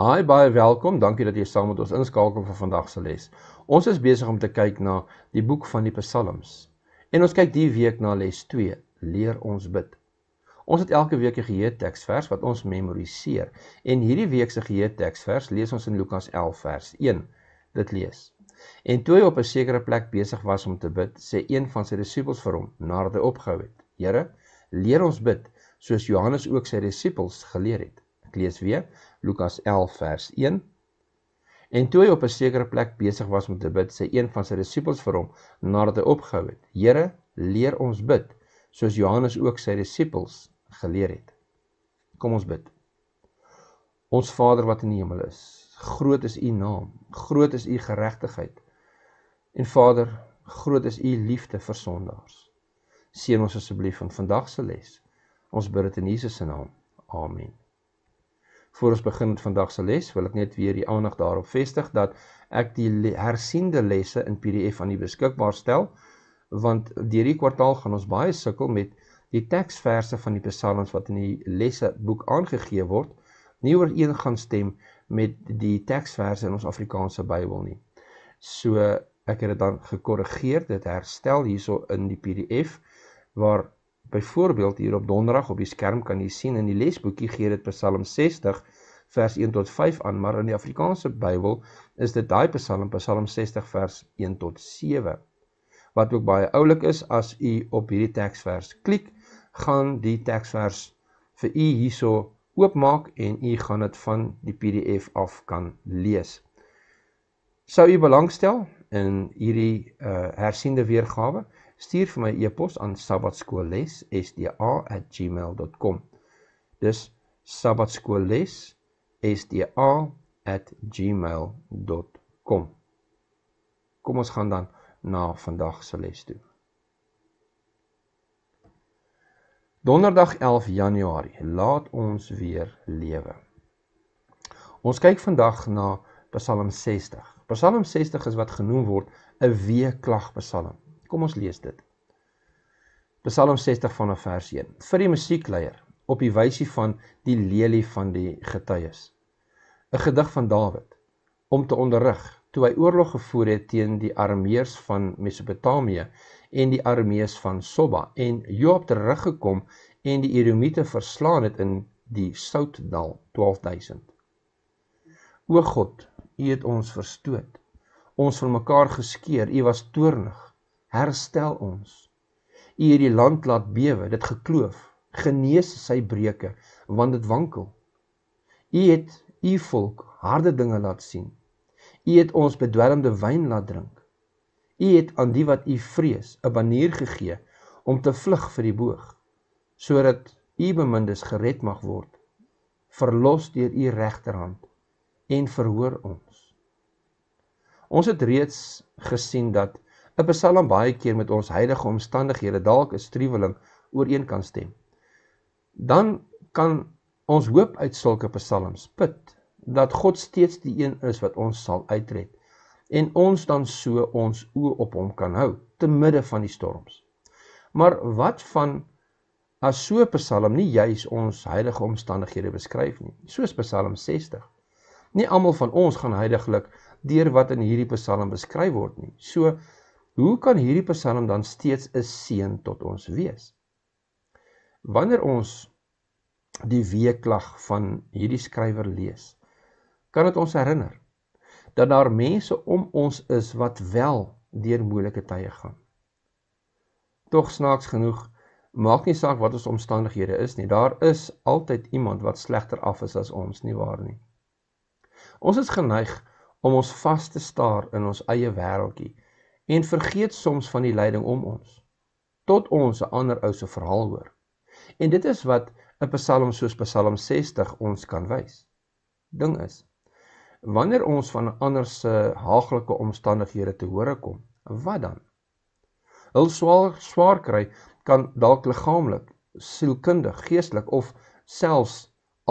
Hi, baie welkom. Dankie dat jy saam met ons inskakel vir vandag se les. Ons is besig om te kyk na die boek van die Psalms. En ons kyk die week na les 2, leer ons bid. Ons het elke week 'n geheueteksvers wat ons memoriseer. En hierdie week se geheueteksvers lees ons in Lukas 11 vers 1. Dit lees: En toe hy op 'n sekere plek besig was om te bid, sê een van sy disippels vir hom, nadat hy opgehou het: Here, leer ons bid, soos Johannes ook sy disippels geleer het. Ek lees weer Lukas 11 vers 1. En toe hy op 'n sekere plek besig was om te bid, sê een van sy disippels vir hom nadat hy opgehou het: "Here, leer ons bid, soos Johannes ook sy disippels geleer het." Kom ons bid. Ons Vader wat in die hemel is, groot is U naam, groot is U geregtigheid. En Vader, groot is U liefde vir sondaars. Seën ons asseblief van vandag se les. Ons bid dit in Jesus se naam. Amen. Voor ons begin met vandag se les, wil ek net weer die aandag daarop vestig dat ek die hersiende lesse in PDF aan u beskikbaar stel, want deur hierdie kwartaal gaan ons baie sukkel met die teksverse van die psalms wat in die lesseboek aangegee word, nie ooreen gaan stem met die teksverse in ons Afrikaanse Bybel nie. So ek het dit dan gekorrigeer, dit herstel hierso in die PDF waar Byvoorbeeld hier op Donderdag op die skerm kan jy sien in die lesboekie gee dit Psalm 60 vers 1 tot 5 aan, maar in die Afrikaanse Bybel is dit daai Psalm Psalm 60 vers 1 tot 7. Wat ook baie oulik is as u op hierdie teksvers klik, gaan die teksvers vir u hierso oopmaak en u gaan dit van die PDF af kan lees. Sou u belangstel in hierdie uh, hersiende weergawe, stuur vir my e-pos aan sabbatskoolles@gmail.com. Dis sabbatskoolles@gmail.com. Kom ons gaan dan na vandag se les toe. Donderdag 11 Januarie, laat ons weer lewe. Ons kyk vandag na Psalm 60. Psalm 60 is wat genoem word 'n weeklag Psalm. Kom ons lees dit. Psalm 60 vanaf vers 1. Vir die musiekleier op die wysie van die lelie van die getuies. 'n Gedig van Dawid om te onderrig toe hy oorlog gevoer het teen die armeeërs van Mesopotamië en die armeeërs van Soba en Joab teruggekom en die Edomite verslaan het in die Soutdal 12000. O God, U het ons verstoot. Ons van mekaar geskeur. U was toornig herstel ons. U het die land laat bewe, dit gekloof, genees sy breuke want dit wankel. U het u volk harde dinge laat sien. U het ons bedwelmde wyn laat drink. U het aan die wat u vrees 'n banier gegee om te vlug vir die boog, sodat u bemindes gered mag word. Verlos deur u regterhand en verhoor ons. Ons het reeds gesien dat 'n Psalm baie keer met ons huidige omstandighede dalk 'n streweling ooreen kan stem. Dan kan ons hoop uit sulke psalms put dat God steeds die een is wat ons sal uitred en ons dan so ons oë op hom kan hou te midde van die storms. Maar wat van as so 'n psalm nie juis ons huidige omstandighede beskryf nie, soos Psalm 60. Nie almal van ons gaan heiliglik deur wat in hierdie psalm beskryf word nie. So Hoe kan hierdie psalm dan steeds 'n seën tot ons wees? Wanneer ons die weeklag van hierdie skrywer lees, kan dit ons herinner dat daar mense om ons is wat wel deur moeilike tye gaan. Tog snaaks genoeg Maak nie saak wat ons omstandighede is nie, daar is altyd iemand wat slegter af is as ons nie waar nie. Ons is geneig om ons vas te staar in ons eie wêreldjie en vergeet soms van die leiding om ons tot ons 'n ander ou se verhaal hoor. En dit is wat 'n Psalm soos Psalm 60 ons kan wys. Ding is, wanneer ons van ander se haaglike omstandighede te hore kom, wat dan? Hul swaar swaar kry kan dalk liggaamlik, sielkundig, geestelik of selfs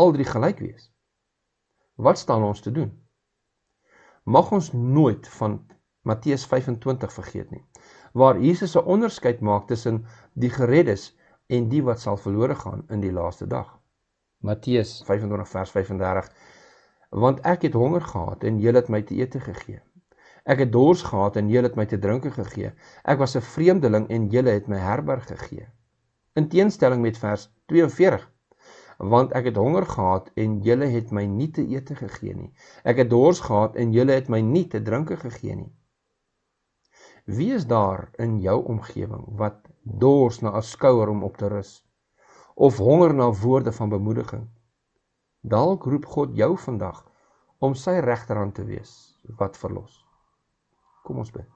al drie gelyk wees. Wat staan ons te doen? Mag ons nooit van Matteus 25 vergeet nie. Waar Jesus 'n onderskeid maak tussen die gereddes en die wat sal verlore gaan in die laaste dag. Matteus 25 vers 35 Want ek het honger gehad en julle het my te ete gegee. Ek het dors gehad en julle het my te drinke gegee. Ek was 'n vreemdeling en julle het my herberg gegee. In teenstelling met vers 42. Want ek het honger gehad en julle het my nie te ete gegee nie. Ek het dors gehad en julle het my nie te drinke gegee nie. Wie is daar in jou omgewing wat dors na 'n skouer om op te rus of honger na woorde van bemoediging? Dalk roep God jou vandag om sy regterhand te wees wat verlos. Kom ons bid.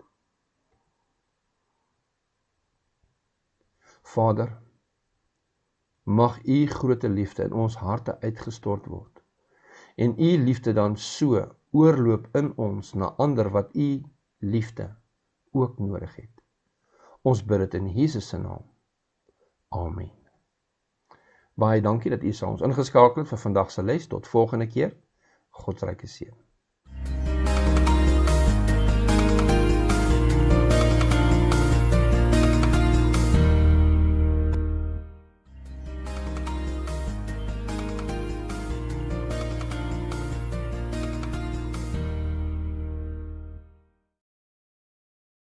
Vader, mag u grootte liefde in ons harte uitgestort word en u liefde dan so oorloop in ons na ander wat u liefde ook nodig het. Ons bid dit in Jesus se naam. Amen. Baie dankie dat u saans ingeskakel het vir vandag se les. Tot volgende keer. God se ryke seën.